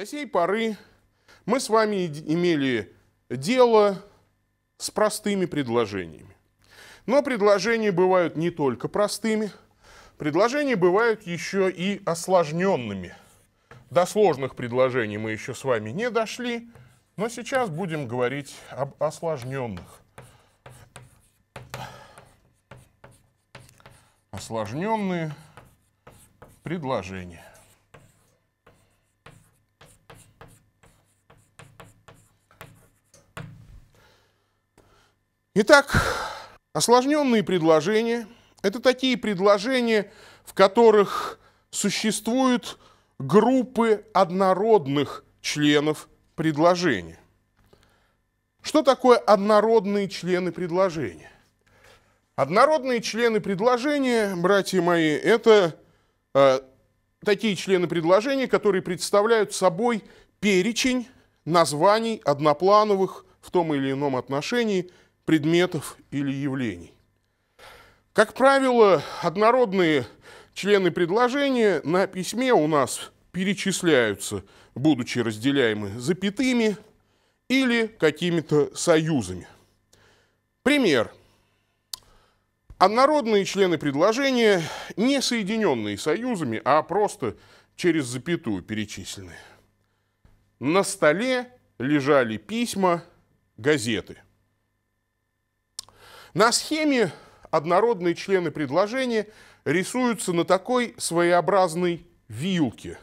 До сей поры мы с вами имели дело с простыми предложениями. Но предложения бывают не только простыми, предложения бывают еще и осложненными. До сложных предложений мы еще с вами не дошли, но сейчас будем говорить об осложненных. Осложненные предложения. Итак, осложненные предложения – это такие предложения, в которых существуют группы однородных членов предложения. Что такое однородные члены предложения? Однородные члены предложения, братья мои, это э, такие члены предложения, которые представляют собой перечень названий одноплановых в том или ином отношении предметов или явлений. Как правило, однородные члены предложения на письме у нас перечисляются, будучи разделяемы запятыми или какими-то союзами. Пример. Однородные члены предложения, не соединенные союзами, а просто через запятую перечисленные. На столе лежали письма, газеты – на схеме однородные члены предложения рисуются на такой своеобразной вилке.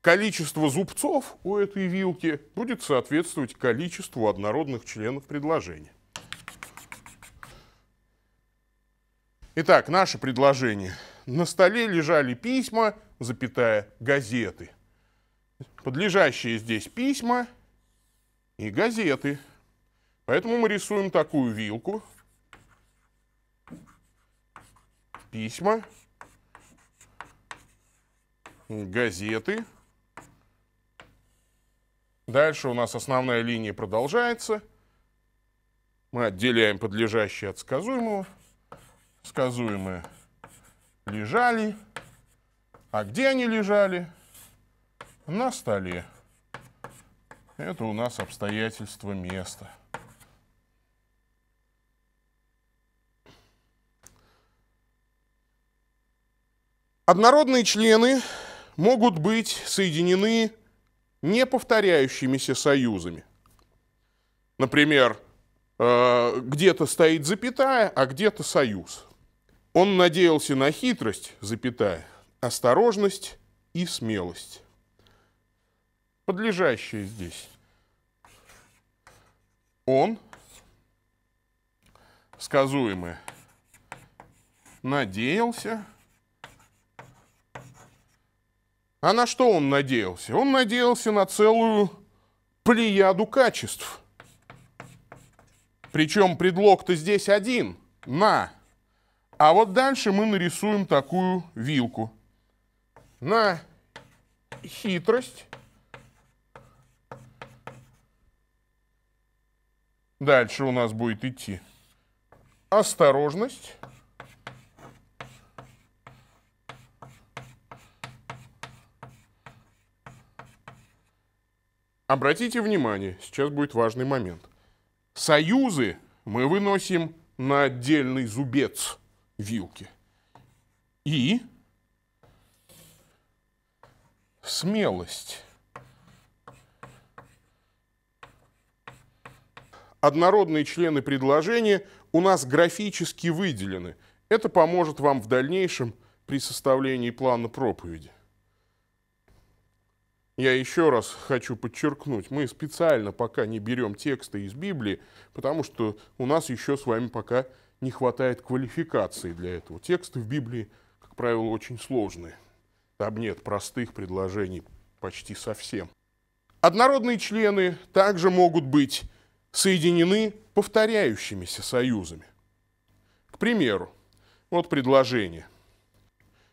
Количество зубцов у этой вилки будет соответствовать количеству однородных членов предложения. Итак, наше предложение. На столе лежали письма, запятая, газеты. Подлежащие здесь письма и газеты. Поэтому мы рисуем такую вилку, письма, газеты. Дальше у нас основная линия продолжается. Мы отделяем подлежащее от сказуемого. Сказуемые лежали. А где они лежали? На столе. Это у нас обстоятельство места. Однородные члены могут быть соединены неповторяющимися союзами. Например, э, где-то стоит запятая, а где-то союз. Он надеялся на хитрость, запятая, осторожность и смелость. Подлежащее здесь. Он, сказуемое, надеялся, А на что он надеялся? Он надеялся на целую плеяду качеств. Причем предлог-то здесь один – на. А вот дальше мы нарисуем такую вилку. На хитрость. Дальше у нас будет идти осторожность. Обратите внимание, сейчас будет важный момент. Союзы мы выносим на отдельный зубец вилки. И смелость. Однородные члены предложения у нас графически выделены. Это поможет вам в дальнейшем при составлении плана проповеди. Я еще раз хочу подчеркнуть, мы специально пока не берем тексты из Библии, потому что у нас еще с вами пока не хватает квалификации для этого. Тексты в Библии, как правило, очень сложные. Там нет простых предложений почти совсем. Однородные члены также могут быть соединены повторяющимися союзами. К примеру, вот предложение.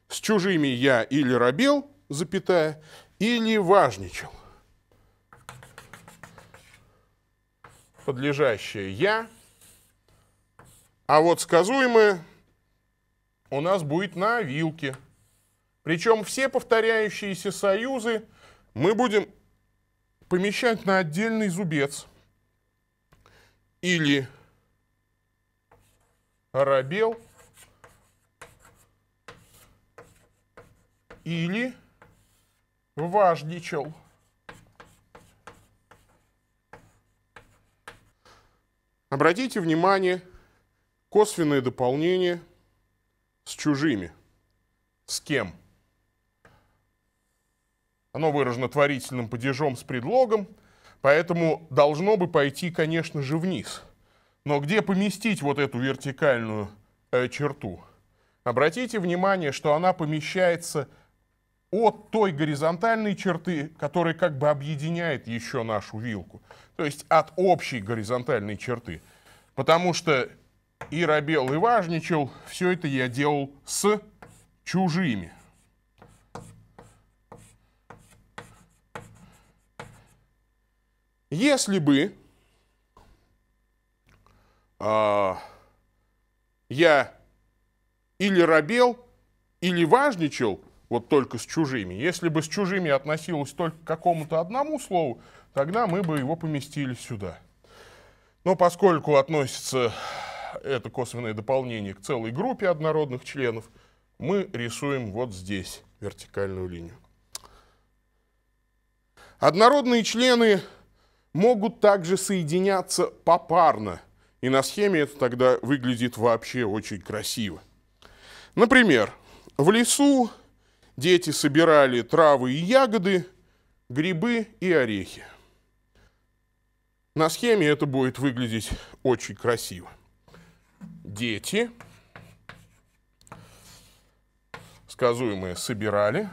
С чужими я или рабел, запятая, и не важничал. Подлежащее «я», а вот сказуемое у нас будет на вилке. Причем все повторяющиеся союзы мы будем помещать на отдельный зубец. Или оробел, или важничал. Обратите внимание, косвенное дополнение с чужими. С кем? Оно выражено творительным падежом с предлогом, поэтому должно бы пойти, конечно же, вниз. Но где поместить вот эту вертикальную э, черту? Обратите внимание, что она помещается от той горизонтальной черты, которая как бы объединяет еще нашу вилку. То есть от общей горизонтальной черты. Потому что и робел, и важничал, все это я делал с чужими. Если бы э, я или робел, или важничал, вот только с чужими. Если бы с чужими относилось только к какому-то одному слову, тогда мы бы его поместили сюда. Но поскольку относится это косвенное дополнение к целой группе однородных членов, мы рисуем вот здесь вертикальную линию. Однородные члены могут также соединяться попарно, и на схеме это тогда выглядит вообще очень красиво. Например, в лесу дети собирали травы и ягоды, грибы и орехи. На схеме это будет выглядеть очень красиво. Дети, сказуемые собирали,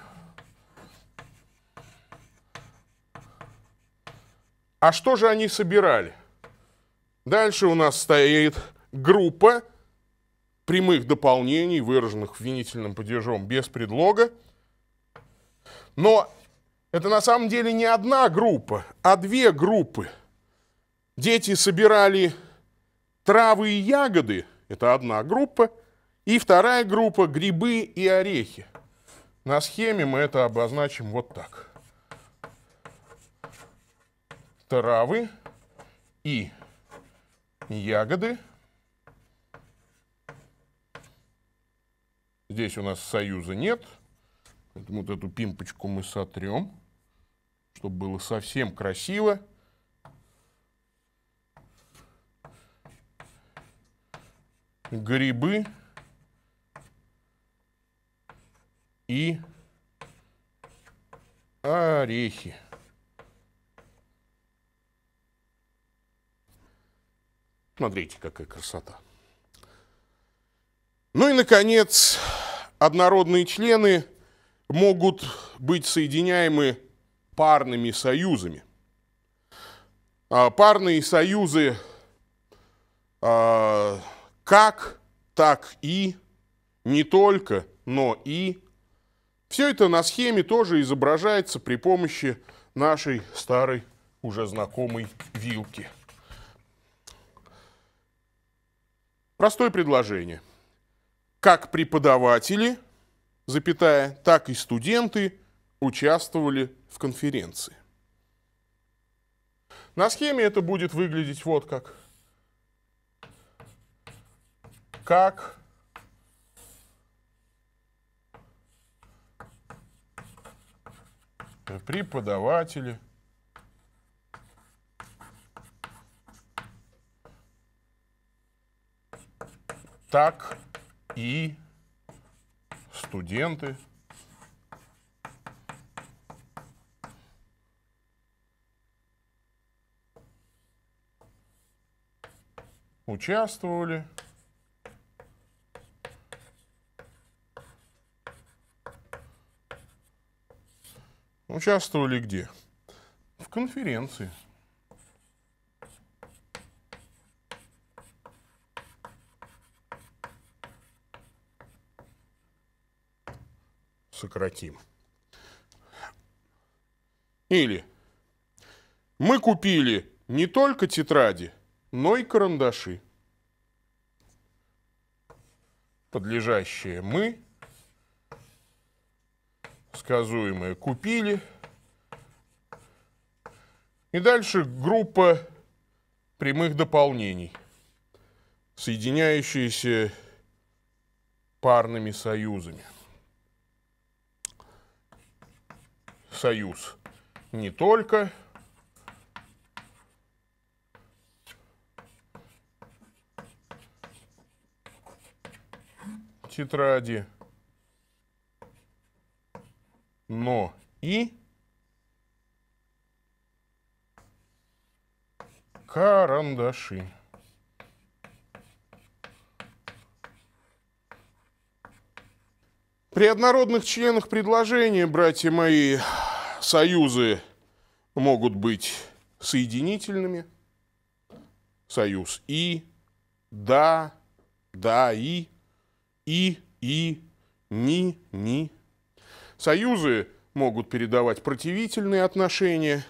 А что же они собирали? Дальше у нас стоит группа прямых дополнений, выраженных винительным падежом без предлога, но это на самом деле не одна группа, а две группы. Дети собирали травы и ягоды, это одна группа, и вторая группа – грибы и орехи. На схеме мы это обозначим вот так. Травы и ягоды. Здесь у нас союза нет – Поэтому вот эту пимпочку мы сотрем, чтобы было совсем красиво. Грибы и орехи. Смотрите, какая красота. Ну и, наконец, однородные члены могут быть соединяемы парными союзами. А, парные союзы а, как, так и, не только, но и. Все это на схеме тоже изображается при помощи нашей старой уже знакомой вилки. Простое предложение. Как преподаватели – запятая, так и студенты участвовали в конференции. На схеме это будет выглядеть вот как. Как преподаватели так и студенты. Участвовали. Участвовали где? В конференции. сократим. Или мы купили не только тетради, но и карандаши. Подлежащее мы, сказуемое купили. И дальше группа прямых дополнений, соединяющиеся парными союзами. союз не только. тетради, но и карандаши. При однородных членах предложения, братья мои, союзы могут быть соединительными. Союз «и», «да», «да», «и», «и», «и», «ни», «ни». Союзы могут передавать противительные отношения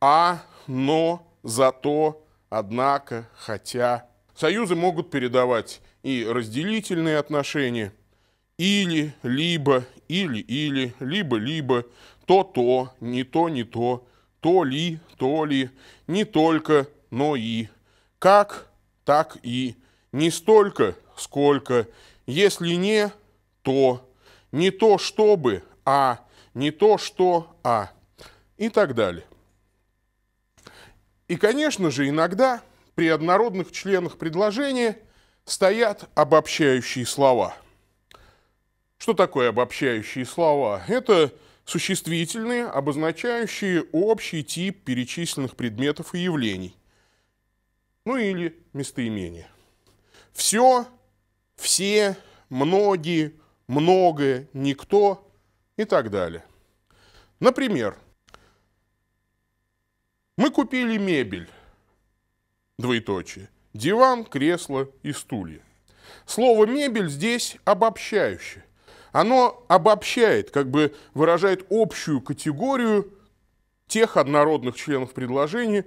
«а», «но», «зато», «однако», «хотя». Союзы могут передавать и разделительные отношения – или, либо, или, или, либо, либо, то-то, не то, не то, то ли, то ли, не только, но и. Как, так и. Не столько, сколько. Если не, то. Не то, чтобы, а. Не то, что, а. И так далее. И, конечно же, иногда при однородных членах предложения стоят обобщающие слова. Что такое обобщающие слова? Это существительные, обозначающие общий тип перечисленных предметов и явлений. Ну или местоимения. Все, все, многие, многое, никто и так далее. Например, мы купили мебель, двоеточие, диван, кресло и стулья. Слово «мебель» здесь обобщающее – оно обобщает, как бы выражает общую категорию тех однородных членов предложения,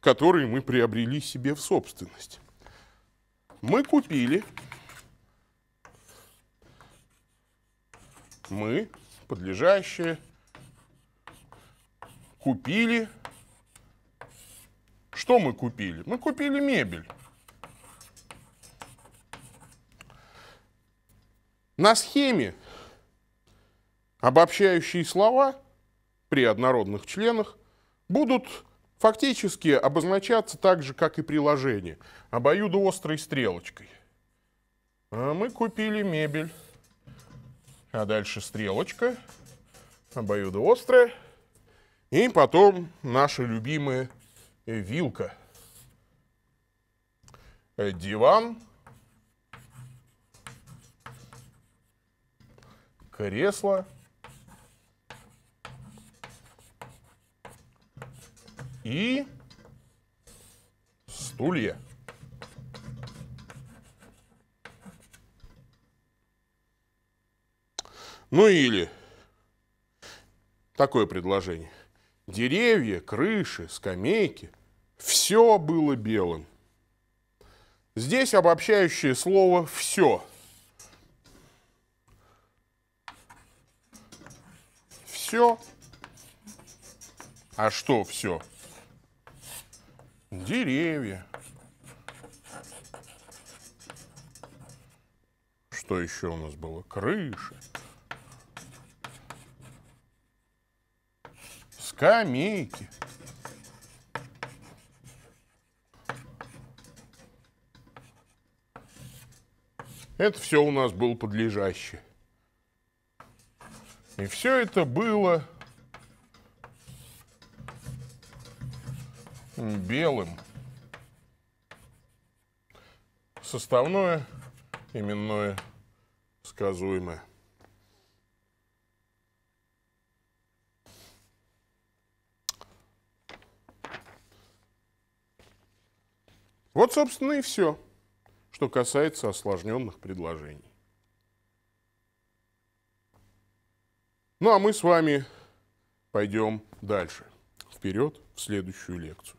которые мы приобрели себе в собственность. Мы купили, мы, подлежащие, купили, что мы купили? Мы купили мебель. На схеме обобщающие слова при однородных членах будут фактически обозначаться так же, как и приложение, обоюдоострой стрелочкой. А мы купили мебель. А дальше стрелочка, обоюдоострая. И потом наша любимая вилка. Диван кресло. И стулья. Ну или такое предложение. Деревья, крыши, скамейки – все было белым. Здесь обобщающее слово «все» – все. А что все? Деревья. Что еще у нас было? Крыша. Скамейки. Это все у нас было подлежащее. И все это было белым. Составное, именное, сказуемое. Вот, собственно, и все, что касается осложненных предложений. Ну а мы с вами пойдем дальше, вперед в следующую лекцию.